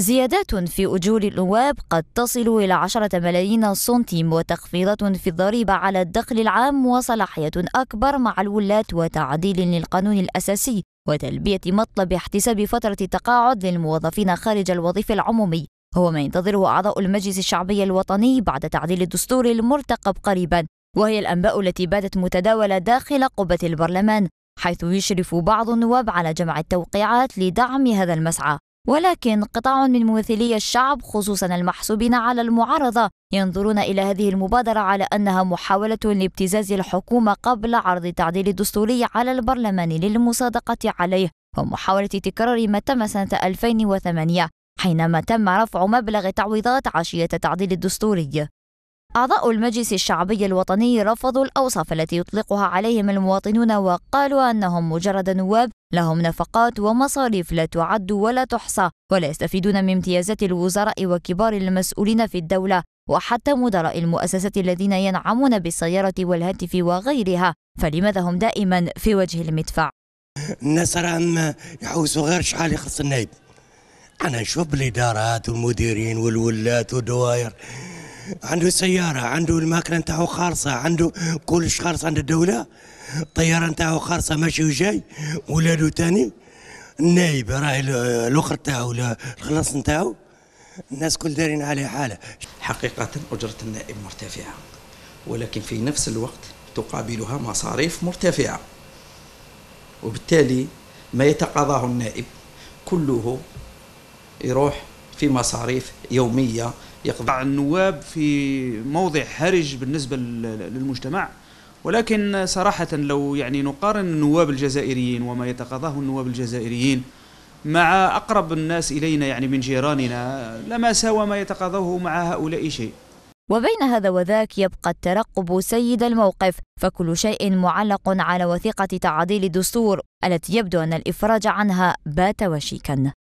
زيادات في أجور النواب قد تصل إلى 10 ملايين سنتيم وتخفيضات في الضريبة على الدخل العام وصلاحية أكبر مع الولاة وتعديل للقانون الأساسي وتلبية مطلب احتساب فترة التقاعد للموظفين خارج الوظيفة العمومي هو ما ينتظره أعضاء المجلس الشعبي الوطني بعد تعديل الدستور المرتقب قريبا وهي الأنباء التي باتت متداولة داخل قبة البرلمان حيث يشرف بعض النواب على جمع التوقيعات لدعم هذا المسعى ولكن قطاع من ممثلي الشعب خصوصا المحسوبين على المعارضة ينظرون إلى هذه المبادرة على أنها محاولة لابتزاز الحكومة قبل عرض التعديل الدستوري على البرلمان للمصادقة عليه ومحاولة تكرار ما تم سنة 2008 حينما تم رفع مبلغ تعويضات عشية التعديل الدستوري أعضاء المجلس الشعبي الوطني رفضوا الأوصاف التي يطلقها عليهم المواطنون وقالوا أنهم مجرد نواب لهم نفقات ومصاريف لا تعد ولا تحصى ولا يستفيدون من امتيازات الوزراء وكبار المسؤولين في الدولة وحتى مدراء المؤسسات الذين ينعمون بالسيارة والهاتف وغيرها فلماذا هم دائما في وجه المدفع؟ الناس راهم يحوسوا غير شحال يخص النايب أنا نشوف بالإدارات والمديرين والولات والدوائر عنده سيارة عنده الماكلة نتاعو خالصة عنده كلش خالص عند الدولة الطياره نتاعو خارصه ماشي وجاي ولادو تاني النايب راهي الاخر نتاعو الخلاص نتاعو الناس كل دارين عليه حاله حقيقه اجره النائب مرتفعه ولكن في نفس الوقت تقابلها مصاريف مرتفعه وبالتالي ما يتقاضاه النائب كله يروح في مصاريف يوميه يقضي النواب في موضع حرج بالنسبه للمجتمع ولكن صراحة لو يعني نقارن النواب الجزائريين وما يتقاضاه النواب الجزائريين مع أقرب الناس إلينا يعني من جيراننا لما ساوى ما يتقاضاه مع هؤلاء شيء وبين هذا وذاك يبقى الترقب سيد الموقف فكل شيء معلق على وثيقة تعديل الدستور التي يبدو أن الإفراج عنها بات وشيكا